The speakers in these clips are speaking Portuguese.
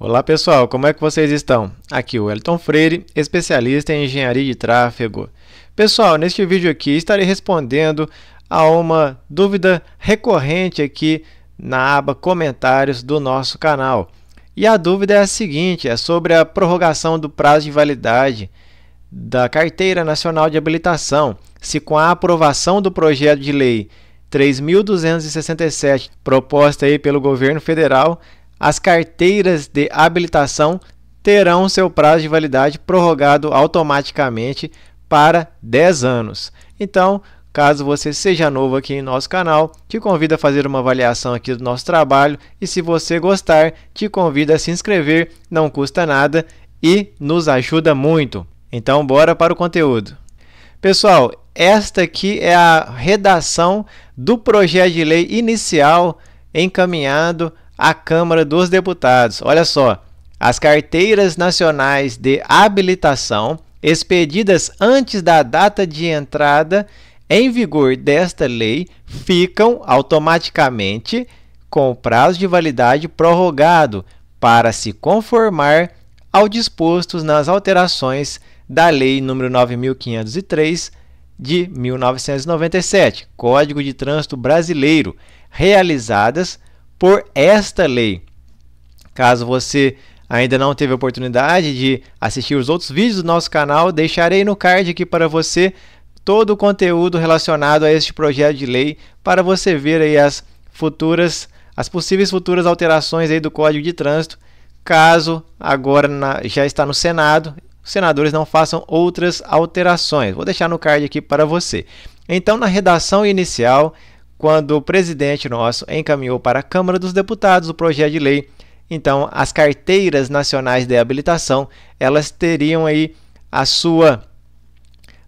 Olá pessoal, como é que vocês estão? Aqui o Elton Freire, especialista em engenharia de tráfego. Pessoal, neste vídeo aqui estarei respondendo a uma dúvida recorrente aqui na aba comentários do nosso canal. E a dúvida é a seguinte, é sobre a prorrogação do prazo de validade da Carteira Nacional de Habilitação, se com a aprovação do projeto de lei 3.267, proposta aí pelo governo federal, as carteiras de habilitação terão seu prazo de validade prorrogado automaticamente para 10 anos. Então, caso você seja novo aqui em nosso canal, te convido a fazer uma avaliação aqui do nosso trabalho e se você gostar, te convido a se inscrever, não custa nada e nos ajuda muito. Então, bora para o conteúdo. Pessoal, esta aqui é a redação do projeto de lei inicial encaminhado à Câmara dos Deputados. Olha só, as carteiras nacionais de habilitação expedidas antes da data de entrada em vigor desta lei ficam automaticamente com o prazo de validade prorrogado para se conformar ao disposto nas alterações da Lei nº 9503 de 1997, Código de Trânsito Brasileiro, realizadas por esta lei. Caso você ainda não teve oportunidade de assistir os outros vídeos do nosso canal, deixarei no card aqui para você todo o conteúdo relacionado a este projeto de lei para você ver aí as futuras, as possíveis futuras alterações aí do Código de Trânsito, caso agora na, já está no Senado, os senadores não façam outras alterações. Vou deixar no card aqui para você. Então, na redação inicial, quando o presidente nosso encaminhou para a Câmara dos Deputados o projeto de lei. Então, as carteiras nacionais de habilitação, elas teriam aí a sua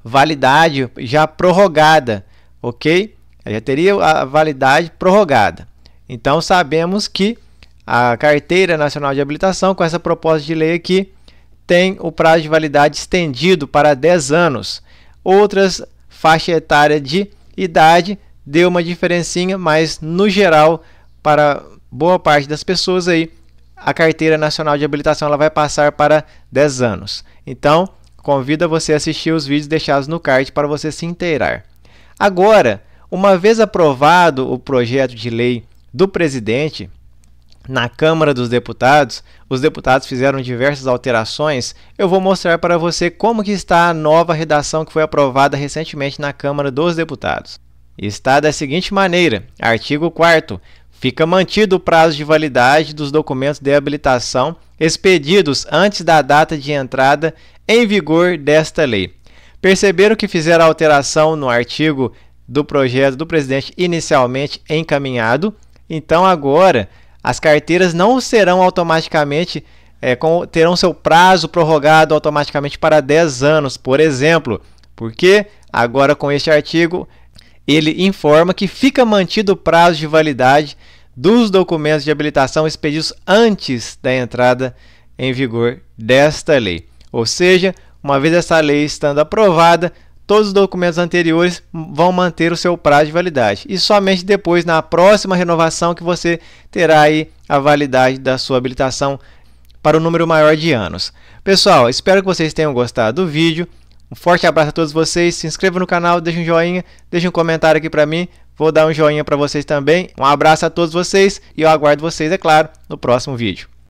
validade já prorrogada, ok? Ela já teria a validade prorrogada. Então, sabemos que a Carteira Nacional de Habilitação, com essa proposta de lei aqui, tem o prazo de validade estendido para 10 anos. Outras faixa etária de idade deu uma diferencinha, mas no geral, para boa parte das pessoas aí, a carteira nacional de habilitação ela vai passar para 10 anos. Então, convido a você a assistir os vídeos deixados no card para você se inteirar. Agora, uma vez aprovado o projeto de lei do presidente na Câmara dos Deputados, os deputados fizeram diversas alterações. Eu vou mostrar para você como que está a nova redação que foi aprovada recentemente na Câmara dos Deputados está da seguinte maneira: artigo 4. Fica mantido o prazo de validade dos documentos de habilitação expedidos antes da data de entrada em vigor desta lei. Perceberam que fizeram alteração no artigo do projeto do presidente inicialmente encaminhado? Então, agora, as carteiras não serão automaticamente. É, com, terão seu prazo prorrogado automaticamente para 10 anos, por exemplo, porque agora com este artigo ele informa que fica mantido o prazo de validade dos documentos de habilitação expedidos antes da entrada em vigor desta lei. Ou seja, uma vez essa lei estando aprovada, todos os documentos anteriores vão manter o seu prazo de validade. E somente depois, na próxima renovação, que você terá aí a validade da sua habilitação para o um número maior de anos. Pessoal, espero que vocês tenham gostado do vídeo. Um forte abraço a todos vocês. Se inscreva no canal, deixe um joinha, deixe um comentário aqui para mim. Vou dar um joinha para vocês também. Um abraço a todos vocês e eu aguardo vocês, é claro, no próximo vídeo.